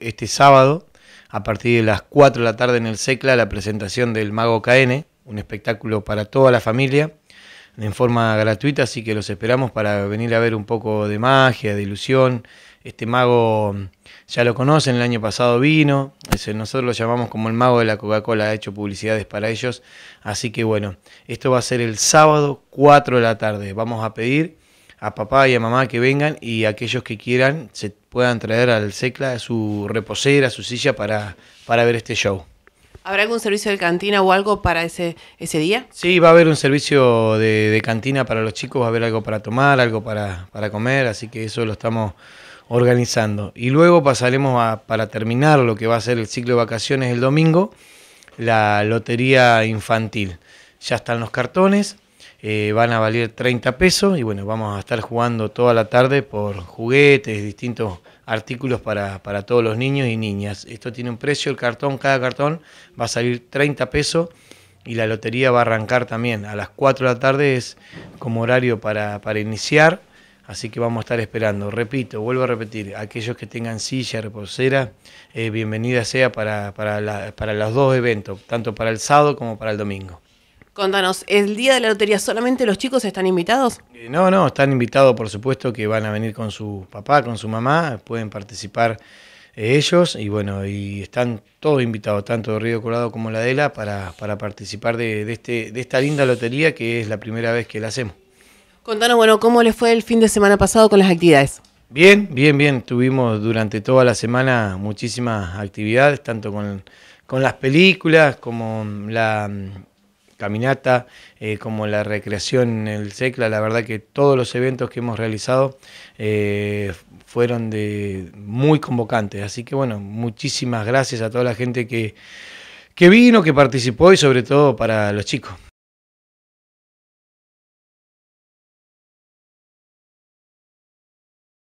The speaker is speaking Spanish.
este sábado, a partir de las 4 de la tarde en el SECLA, la presentación del Mago KN, un espectáculo para toda la familia, en forma gratuita, así que los esperamos para venir a ver un poco de magia, de ilusión. Este mago mm, ya lo conocen, el año pasado vino, nosotros lo llamamos como el mago de la Coca-Cola, ha hecho publicidades para ellos, así que bueno, esto va a ser el sábado 4 de la tarde, vamos a pedir a papá y a mamá que vengan y aquellos que quieran se puedan traer al SECLA su reposera, su silla para, para ver este show. ¿Habrá algún servicio de cantina o algo para ese, ese día? Sí, va a haber un servicio de, cantina para los chicos, va a haber algo para tomar, algo para, para comer, así que eso lo estamos organizando. Y luego pasaremos a, para terminar lo que va a ser el ciclo de vacaciones el domingo, la lotería infantil. Ya están los cartones, eh, van a valer 30 pesos y bueno, vamos a estar jugando toda la tarde por juguetes, distintos artículos para, todos los niños y niñas. Esto tiene un precio, el cartón, cada cartón va a salir 30 pesos y la lotería va a arrancar también. A las 4 de la tarde es como horario para, para iniciar, así que vamos a estar esperando. Repito, vuelvo a repetir, aquellos que tengan silla, reposera, eh, bienvenida sea para los dos eventos, tanto para el sábado como para el domingo. Contanos, ¿el día de la lotería solamente los chicos están invitados? Eh, no, no, están invitados, por supuesto, que van a venir con su papá, con su mamá, pueden participar eh, ellos y bueno, y están todos invitados, tanto de Río Colorado como la Adela, para, para participar de, este, de esta linda lotería que es la primera vez que la hacemos. Contanos, bueno, ¿cómo les fue el fin de semana pasado con las actividades? Bien, bien, bien. Tuvimos durante toda la semana muchísimas actividades, tanto con, con las películas como la caminata, eh, como la recreación en el SECLA. La verdad que todos los eventos que hemos realizado eh, fueron de muy convocantes. Así que bueno, muchísimas gracias a toda la gente que, que vino, que participó y sobre todo para los chicos.